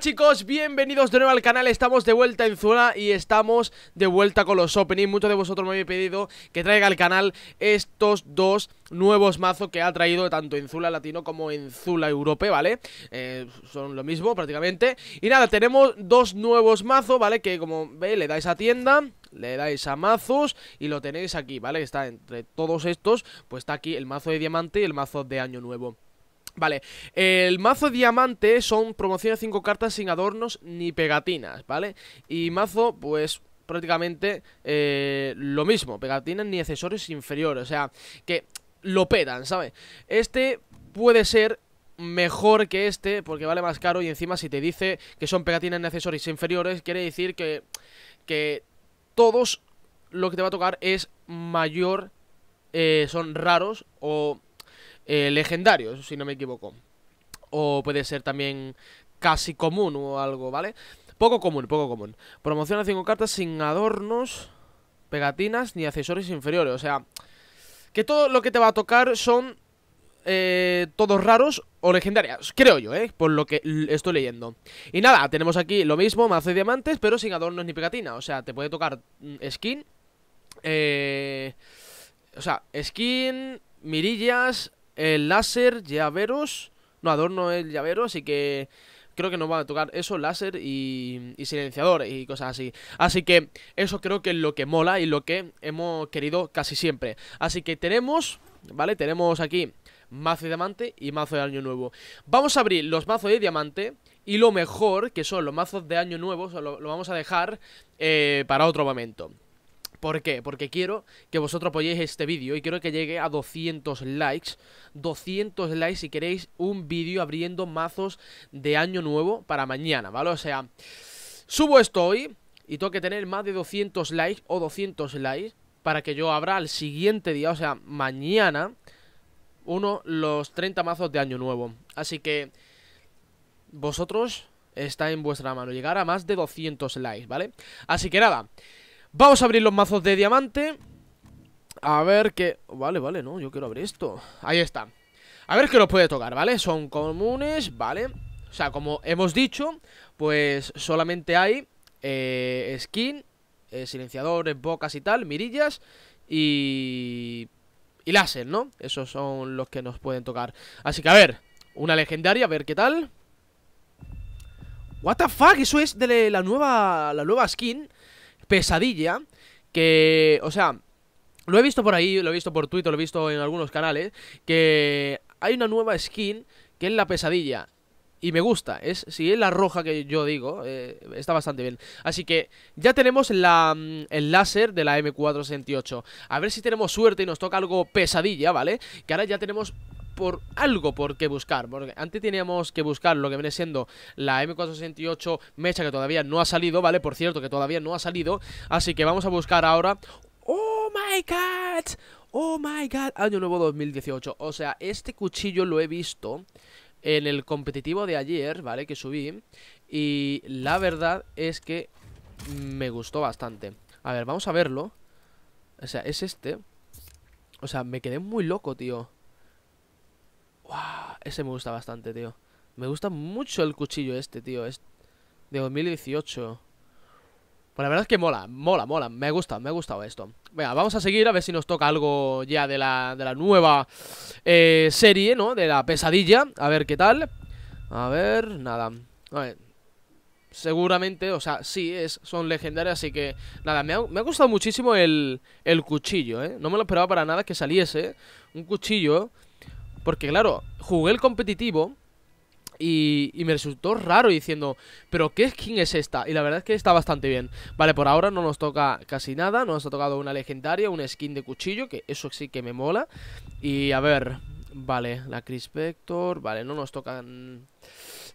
chicos, bienvenidos de nuevo al canal, estamos de vuelta en Zula y estamos de vuelta con los openings Muchos de vosotros me habéis pedido que traiga al canal estos dos nuevos mazos que ha traído tanto en Zula Latino como en Zula Europe, ¿vale? Eh, son lo mismo prácticamente Y nada, tenemos dos nuevos mazos, ¿vale? Que como veis le dais a tienda, le dais a mazos y lo tenéis aquí, ¿vale? Está entre todos estos, pues está aquí el mazo de diamante y el mazo de año nuevo Vale, el mazo diamante son promociones 5 cartas sin adornos ni pegatinas, ¿vale? Y mazo, pues prácticamente eh, lo mismo, pegatinas ni accesorios inferiores, o sea, que lo pedan, ¿sabes? Este puede ser mejor que este porque vale más caro y encima si te dice que son pegatinas ni accesorios inferiores, quiere decir que, que todos lo que te va a tocar es mayor, eh, son raros o eh, legendario, si no me equivoco. O puede ser también casi común o algo, ¿vale? Poco común, poco común. Promociona 5 cartas sin adornos, pegatinas ni accesorios inferiores. O sea, que todo lo que te va a tocar son eh, todos raros o legendarias, creo yo, ¿eh? Por lo que estoy leyendo. Y nada, tenemos aquí lo mismo, mazo de diamantes, pero sin adornos ni pegatinas O sea, te puede tocar mm, skin, eh, o sea, skin, mirillas, el láser, llaveros. No, adorno el llavero, así que creo que nos van a tocar eso, láser y, y, silenciador y cosas así. Así que eso creo que es lo que mola y lo que hemos querido casi siempre. Así que tenemos, ¿vale? Tenemos aquí mazo de diamante y mazo de año nuevo. Vamos a abrir los mazos de diamante y lo mejor, que son los mazos de año nuevo, lo, vamos a dejar eh, para otro momento. ¿Por qué? Porque quiero que vosotros apoyéis este vídeo y quiero que llegue a 200 likes. 200 likes si queréis un vídeo abriendo mazos de año nuevo para mañana, ¿vale? O sea, subo esto hoy y tengo que tener más de 200 likes o 200 likes para que yo abra al siguiente día, o sea, mañana, uno los 30 mazos de año nuevo. Así que vosotros está en vuestra mano llegar a más de 200 likes, ¿vale? Así que nada... Vamos a abrir los mazos de diamante A ver qué... Vale, vale, no, yo quiero abrir esto Ahí está A ver qué nos puede tocar, ¿vale? Son comunes, ¿vale? O sea, como hemos dicho Pues solamente hay eh, Skin eh, Silenciadores, bocas y tal, mirillas Y... Y láser, ¿no? Esos son los que nos pueden tocar Así que a ver, una legendaria, a ver qué tal What the fuck, eso es de la nueva, la nueva skin pesadilla que, o sea, lo he visto por ahí, lo he visto por Twitter, lo he visto en algunos canales, que hay una nueva skin que es la pesadilla. Y me gusta, es si es la roja que yo digo, eh, está bastante bien. Así que ya tenemos la, mm, el láser de la M468. A ver si tenemos suerte y nos toca algo pesadilla, ¿vale? Que ahora ya tenemos por algo por qué buscar. Porque antes teníamos que buscar lo que viene siendo la M468 mecha que todavía no ha salido, ¿vale? Por cierto, que todavía no ha salido. Así que vamos a buscar ahora... ¡Oh, my God! ¡Oh, my God! Año nuevo 2018. O sea, este cuchillo lo he visto en el competitivo de ayer, ¿vale? Que subí. Y la verdad es que me gustó bastante. A ver, vamos a verlo. O sea, es este. O sea, me quedé muy loco, tío ese me gusta bastante, tío. Me gusta mucho el cuchillo este, tío. Es de 2018. Pues la verdad es que mola, mola, mola. Me gusta, me ha gustado esto. Venga, vamos a seguir a ver si nos toca algo ya de la, de la nueva eh, serie, ¿no? De la pesadilla. A ver qué tal. A ver, nada. Seguramente, o sea, sí, es, son legendarias, así que... Nada, me ha, me ha gustado muchísimo el, el cuchillo, ¿eh? No me lo esperaba para nada que saliese un cuchillo porque claro, jugué el competitivo y, me resultó raro diciendo, pero ¿qué skin es esta? Y la verdad es que está bastante bien. Vale, por ahora no nos toca casi nada, nos ha tocado una legendaria, un skin de cuchillo, que eso sí que me mola. Y a ver, vale, la Chris Vector, vale, no nos tocan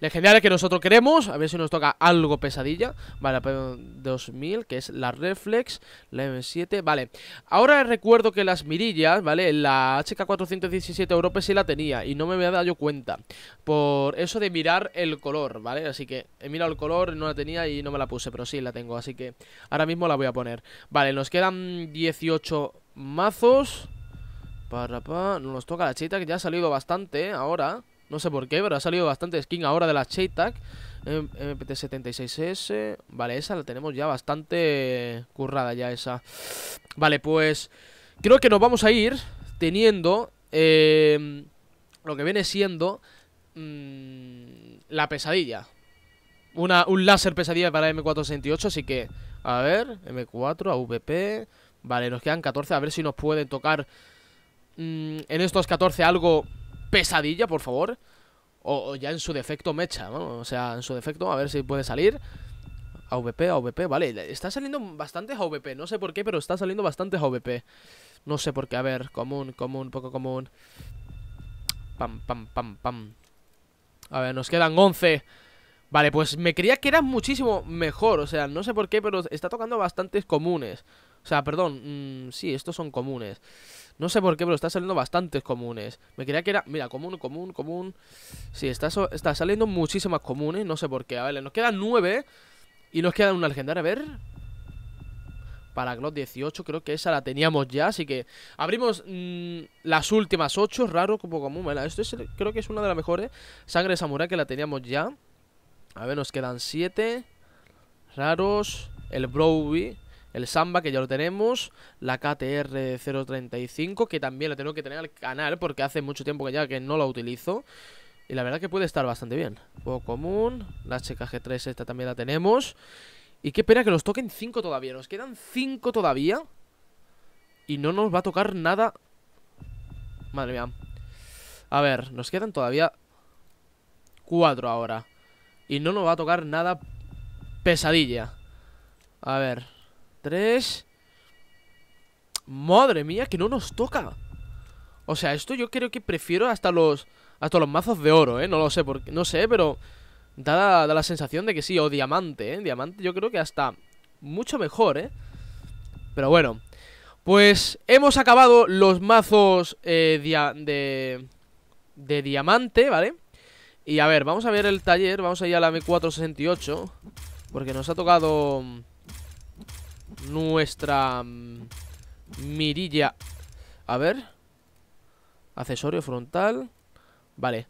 es que nosotros queremos. A ver si nos toca algo pesadilla. Vale, 2000, que es la Reflex, la M7. Vale, ahora recuerdo que las mirillas, ¿vale? La HK417 Europe sí la tenía y no me había dado cuenta. Por eso de mirar el color, ¿vale? Así que he mirado el color, no la tenía y no me la puse, pero sí la tengo. Así que ahora mismo la voy a poner. Vale, nos quedan 18 mazos. Para, Nos toca la chita que ya ha salido bastante ¿eh? ahora. No sé por qué, pero ha salido bastante skin ahora de la Chaytac. MPT-76S. Em, vale, esa la tenemos ya bastante currada ya esa. Vale, pues creo que nos vamos a ir teniendo em, lo que viene siendo mm, la pesadilla. un láser pesadilla para M468, así que... A ver, M4, AVP... Vale, nos quedan 14, a ver si nos pueden tocar mm, en estos 14 algo pesadilla, por favor. O, ya en su defecto mecha, ¿no? O sea, en su defecto, a ver si puede salir. AVP, AVP, vale. Está saliendo bastante AVP, no sé por qué, pero está saliendo bastante AVP. No sé por qué, a ver, común, común, poco común. Pam, pam, pam, pam. A ver, nos quedan 11. Vale, pues me creía que era muchísimo mejor, o sea, no sé por qué, pero está tocando bastantes comunes. O sea, perdón, mm, sí, estos son comunes. No sé por qué, pero está saliendo bastantes comunes. Me creía que era... Mira, común, común, común. Sí, está, está saliendo muchísimas comunes. No sé por qué. A ver, nos quedan nueve. Y nos queda una legendaria. A ver... Para los 18 creo que esa la teníamos ya Así que abrimos mm, las últimas 8 Raro, como común Esto creo que es una de las mejores Sangre Samurai que la teníamos ya A ver, nos quedan 7 Raros El Browy el Samba, que ya lo tenemos. La KTR 035, que también la tengo que tener al canal porque hace mucho tiempo que ya que no la utilizo. Y la verdad que puede estar bastante bien. Poco común. La HKG3 esta también la tenemos. Y qué pena que nos toquen 5 todavía. Nos quedan 5 todavía. Y no nos va a tocar nada. Madre mía. A ver, nos quedan todavía 4 ahora. Y no nos va a tocar nada pesadilla. A ver, 3. Madre mía, que no nos toca. O sea, esto yo creo que prefiero hasta los. Hasta los mazos de oro, ¿eh? No lo sé, porque, no sé, pero. Da, la sensación de que sí, o diamante, ¿eh? Diamante yo creo que hasta mucho mejor, ¿eh? Pero bueno. Pues hemos acabado los mazos eh, de, de diamante, ¿vale? Y a ver, vamos a ver el taller, vamos a ir a la M468 Porque nos ha tocado nuestra mm, mirilla. A ver. Accesorio frontal. Vale.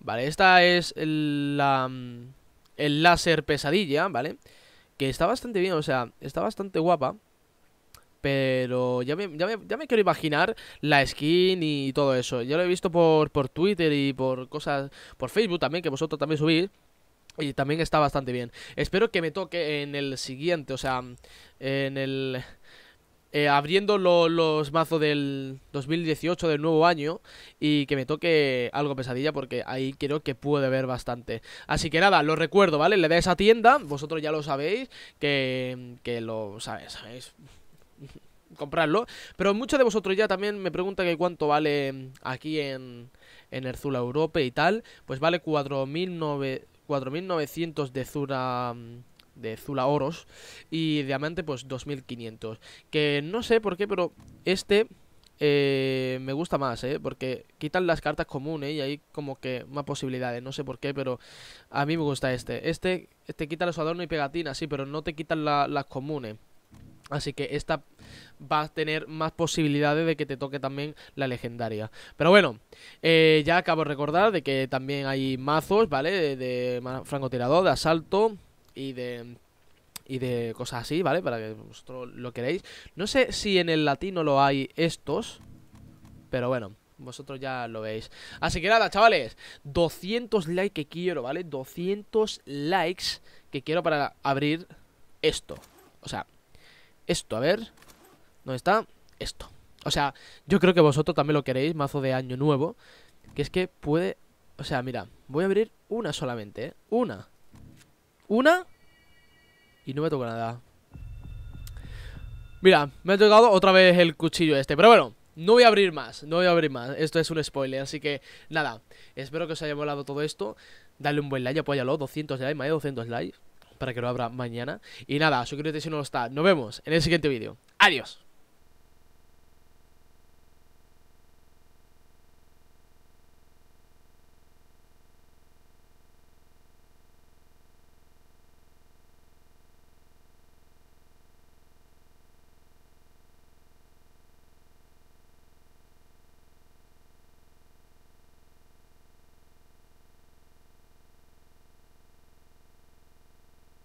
Vale, esta es la, mm, el láser pesadilla, ¿vale? Que está bastante bien, o sea, está bastante guapa. Pero ya me, ya, me, quiero imaginar la skin y todo eso. Ya lo he visto por, por Twitter y por cosas. Por Facebook también, que vosotros también subís. Y también está bastante bien. Espero que me toque en el siguiente, o sea, en el... Eh, abriendo los mazos del 2018 del nuevo año y que me toque algo pesadilla porque ahí creo que puede ver bastante. Así que nada, lo recuerdo, ¿vale? Le da esa tienda, vosotros ya lo sabéis, que, que lo sabéis, sabéis. comprarlo, pero muchos de vosotros ya también me preguntan que cuánto vale aquí en, en Erzula Europe y tal, pues vale 4.900 4.900 de Zura mm, de Zula Oros y Diamante pues 2500. Que no sé por qué, pero este eh, me gusta más, ¿eh? Porque quitan las cartas comunes y hay como que más posibilidades, no sé por qué, pero a mí me gusta este. Este te este quita los adornos y pegatinas, sí, pero no te quitan las comunes. Así que esta va a tener más posibilidades de que te toque también la legendaria. Pero bueno, eh, ya acabo de recordar de que también hay mazos, ¿vale? De, de francotirador, de asalto y de y de cosas así, ¿vale? Para que vosotros lo queréis. No sé si en el latino lo hay estos, pero bueno, vosotros ya lo veis. Así que nada, chavales, 200 likes que quiero, ¿vale? 200 likes que quiero para abrir esto. O sea, esto, a ver. ¿Dónde está? Esto. O sea, yo creo que vosotros también lo queréis, mazo de año nuevo. Que es que puede... O sea, mira, voy a abrir una solamente, ¿eh? Una. Una. Y no me toca nada. Mira, me ha tocado otra vez el cuchillo este. Pero bueno, no voy a abrir más, no voy a abrir más. Esto es un spoiler, así que nada. Espero que os haya molado todo esto. Dale un buen like, apóyalo. 200 likes, más 200 likes para que lo abra mañana. Y nada, suscríbete si no lo está. Nos vemos en el siguiente vídeo. Adiós.